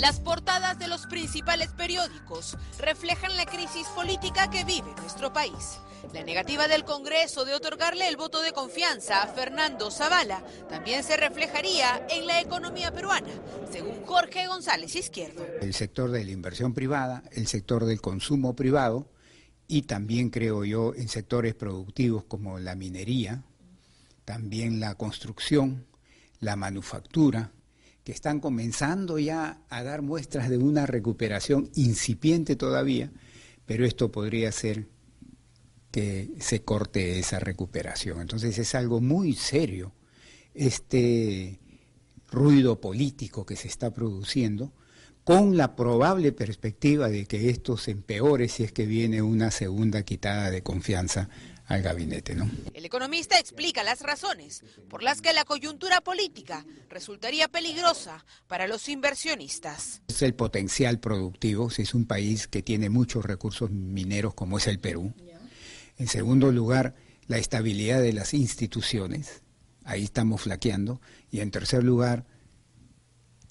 Las portadas de los principales periódicos reflejan la crisis política que vive nuestro país. La negativa del Congreso de otorgarle el voto de confianza a Fernando Zavala también se reflejaría en la economía peruana, según Jorge González Izquierdo. El sector de la inversión privada, el sector del consumo privado y también creo yo en sectores productivos como la minería, también la construcción, la manufactura, están comenzando ya a dar muestras de una recuperación incipiente todavía, pero esto podría ser que se corte esa recuperación. Entonces es algo muy serio este ruido político que se está produciendo con la probable perspectiva de que esto se empeore si es que viene una segunda quitada de confianza al gabinete. ¿no? El economista explica las razones por las que la coyuntura política resultaría peligrosa para los inversionistas. Es el potencial productivo, si es un país que tiene muchos recursos mineros como es el Perú. En segundo lugar, la estabilidad de las instituciones, ahí estamos flaqueando. Y en tercer lugar,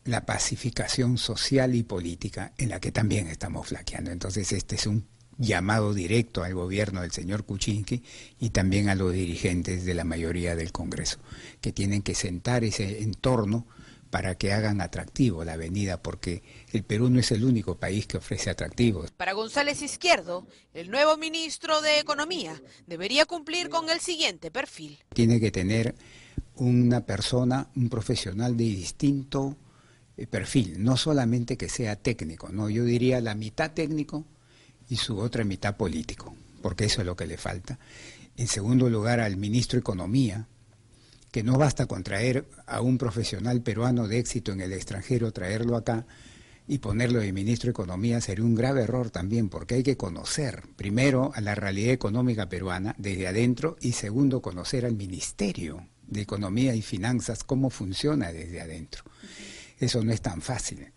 la pacificación social y política, en la que también estamos flaqueando. Entonces, este es un llamado directo al gobierno del señor Kuczynski y también a los dirigentes de la mayoría del Congreso, que tienen que sentar ese entorno para que hagan atractivo la avenida, porque el Perú no es el único país que ofrece atractivos. Para González Izquierdo, el nuevo ministro de Economía debería cumplir con el siguiente perfil. Tiene que tener una persona, un profesional de distinto eh, perfil, no solamente que sea técnico, no, yo diría la mitad técnico, y su otra mitad político, porque eso es lo que le falta. En segundo lugar, al ministro de Economía, que no basta con traer a un profesional peruano de éxito en el extranjero, traerlo acá y ponerlo de ministro de Economía sería un grave error también, porque hay que conocer primero a la realidad económica peruana desde adentro y segundo conocer al Ministerio de Economía y Finanzas cómo funciona desde adentro. Eso no es tan fácil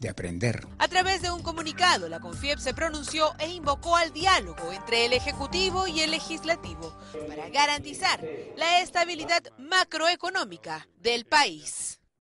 de aprender. A través de un comunicado, la CONFIEP se pronunció e invocó al diálogo entre el Ejecutivo y el Legislativo para garantizar la estabilidad macroeconómica del país.